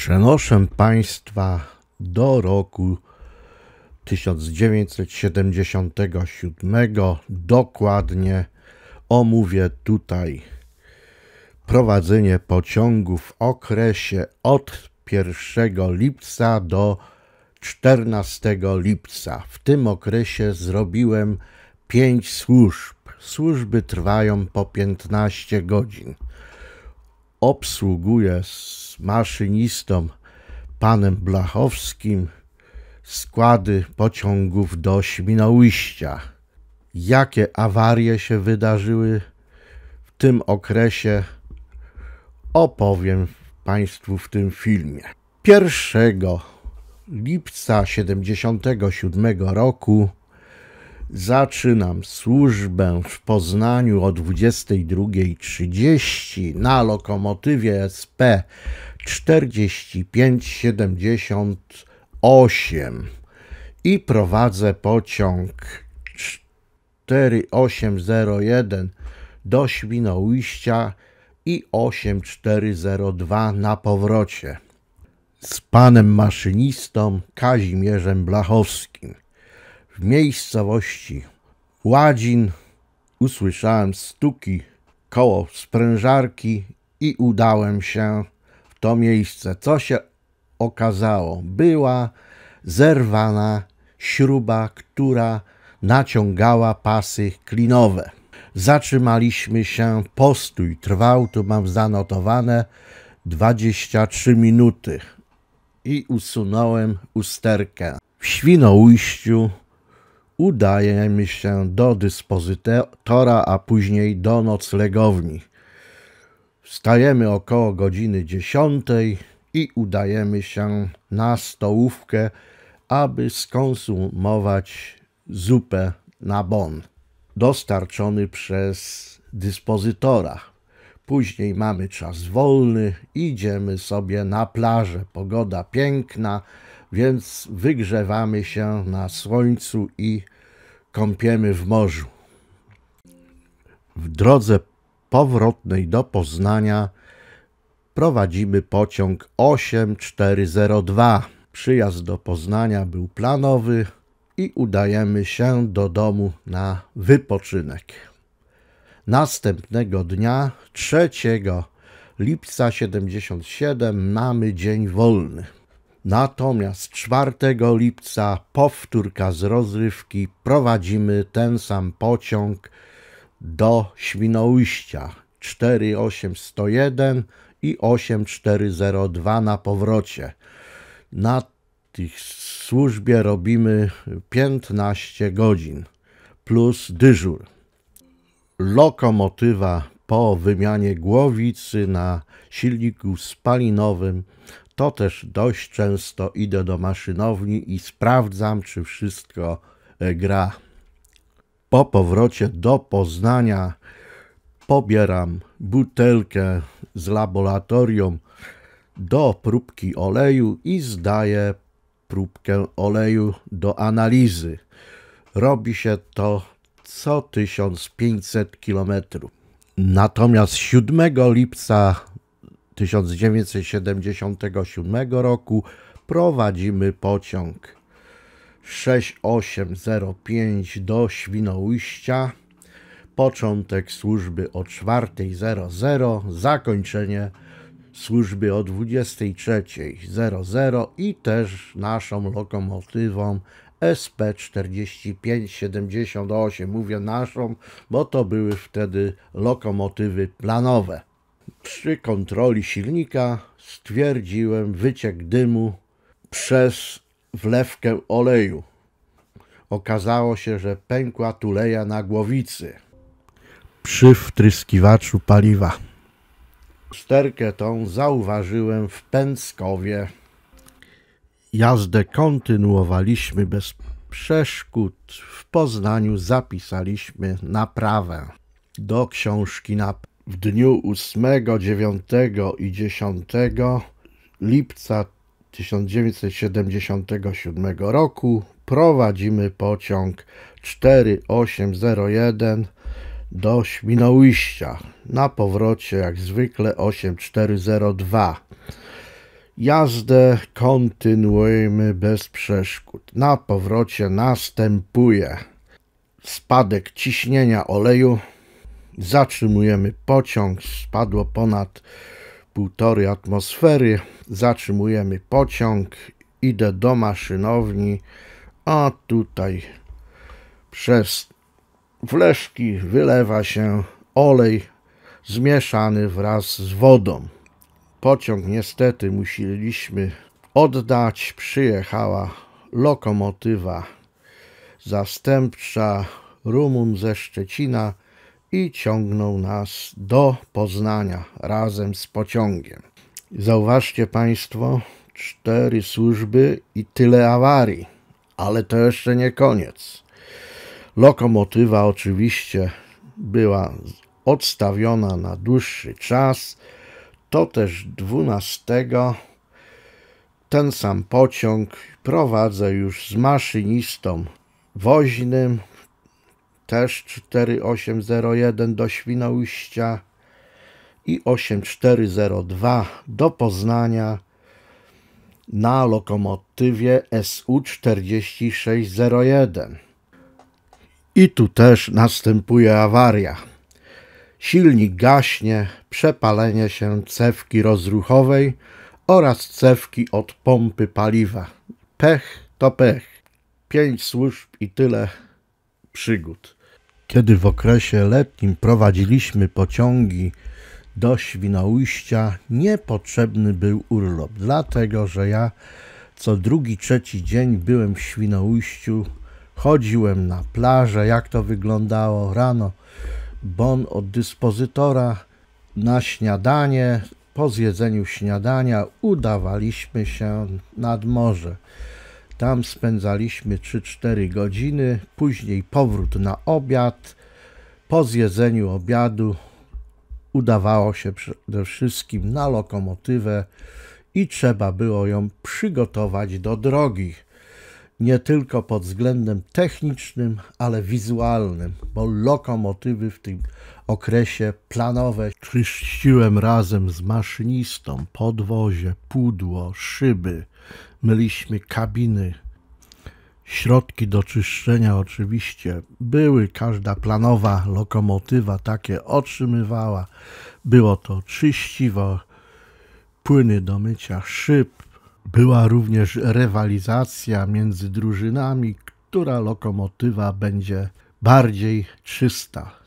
Przenoszę Państwa do roku 1977. Dokładnie omówię tutaj prowadzenie pociągu w okresie od 1 lipca do 14 lipca. W tym okresie zrobiłem 5 służb. Służby trwają po 15 godzin obsługuje z maszynistą panem Blachowskim składy pociągów do Świnoujścia. Jakie awarie się wydarzyły w tym okresie, opowiem Państwu w tym filmie. 1 lipca 1977 roku Zaczynam służbę w Poznaniu o 22.30 na lokomotywie SP 4578 i prowadzę pociąg 4801 do Świnoujścia i 8402 na powrocie z panem maszynistą Kazimierzem Blachowskim w miejscowości Ładzin usłyszałem stuki koło sprężarki i udałem się w to miejsce. Co się okazało? Była zerwana śruba, która naciągała pasy klinowe. Zatrzymaliśmy się, postój trwał, tu mam zanotowane 23 minuty i usunąłem usterkę. W Świnoujściu udajemy się do dyspozytora, a później do noclegowni. Wstajemy około godziny 10 i udajemy się na stołówkę, aby skonsumować zupę na bon, dostarczony przez dyspozytora. Później mamy czas wolny, idziemy sobie na plażę. Pogoda piękna, więc wygrzewamy się na słońcu i kąpiemy w morzu. W drodze powrotnej do Poznania prowadzimy pociąg 8402. Przyjazd do Poznania był planowy i udajemy się do domu na wypoczynek. Następnego dnia, 3 lipca 77, mamy dzień wolny. Natomiast 4 lipca powtórka z rozrywki prowadzimy ten sam pociąg do Świnoujścia 4801 i 8402 na powrocie. Na tych służbie robimy 15 godzin plus dyżur. Lokomotywa po wymianie głowicy na silniku spalinowym to też dość często idę do maszynowni i sprawdzam, czy wszystko e, gra. Po powrocie do Poznania pobieram butelkę z laboratorium do próbki oleju i zdaję próbkę oleju do analizy. Robi się to co 1500 km. Natomiast 7 lipca 1977 roku prowadzimy pociąg 6805 do Świnoujścia. Początek służby o 4.00, zakończenie służby o 23.00 i też naszą lokomotywą SP4578. Mówię naszą, bo to były wtedy lokomotywy planowe. Przy kontroli silnika stwierdziłem wyciek dymu przez wlewkę oleju. Okazało się, że pękła tuleja na głowicy przy wtryskiwaczu paliwa. Sterkę tą zauważyłem w Pęckowie. Jazdę kontynuowaliśmy bez przeszkód. W Poznaniu zapisaliśmy naprawę do książki napraw w dniu 8, 9 i 10 lipca 1977 roku prowadzimy pociąg 4801 do Świnoujścia. Na powrocie jak zwykle 8402. Jazdę kontynuujemy bez przeszkód. Na powrocie następuje spadek ciśnienia oleju Zatrzymujemy pociąg, spadło ponad półtory atmosfery. Zatrzymujemy pociąg, idę do maszynowni. A tutaj przez fleszki wylewa się olej zmieszany wraz z wodą. Pociąg niestety musieliśmy oddać. Przyjechała lokomotywa zastępcza Rumun ze Szczecina i ciągnął nas do Poznania razem z pociągiem. Zauważcie Państwo, cztery służby i tyle awarii, ale to jeszcze nie koniec. Lokomotywa oczywiście była odstawiona na dłuższy czas. To też 12 ten sam pociąg prowadzę już z maszynistą woźnym, też 4801 do Świnoujścia i 8402 do Poznania na lokomotywie SU4601. I tu też następuje awaria. Silnik gaśnie, przepalenie się cewki rozruchowej oraz cewki od pompy paliwa. Pech to pech. Pięć służb i tyle przygód. Kiedy w okresie letnim prowadziliśmy pociągi do Świnoujścia, niepotrzebny był urlop, dlatego że ja co drugi, trzeci dzień byłem w Świnoujściu, chodziłem na plażę, jak to wyglądało rano, bon od dyspozytora na śniadanie, po zjedzeniu śniadania udawaliśmy się nad morze. Tam spędzaliśmy 3-4 godziny, później powrót na obiad. Po zjedzeniu obiadu udawało się przede wszystkim na lokomotywę i trzeba było ją przygotować do drogi. Nie tylko pod względem technicznym, ale wizualnym, bo lokomotywy w tym okresie planowe czyściłem razem z maszynistą podwozie, pudło, szyby, myliśmy kabiny, środki do czyszczenia oczywiście były, każda planowa lokomotywa takie otrzymywała. Było to czyściwo, płyny do mycia szyb. Była również rywalizacja między drużynami, która lokomotywa będzie bardziej czysta.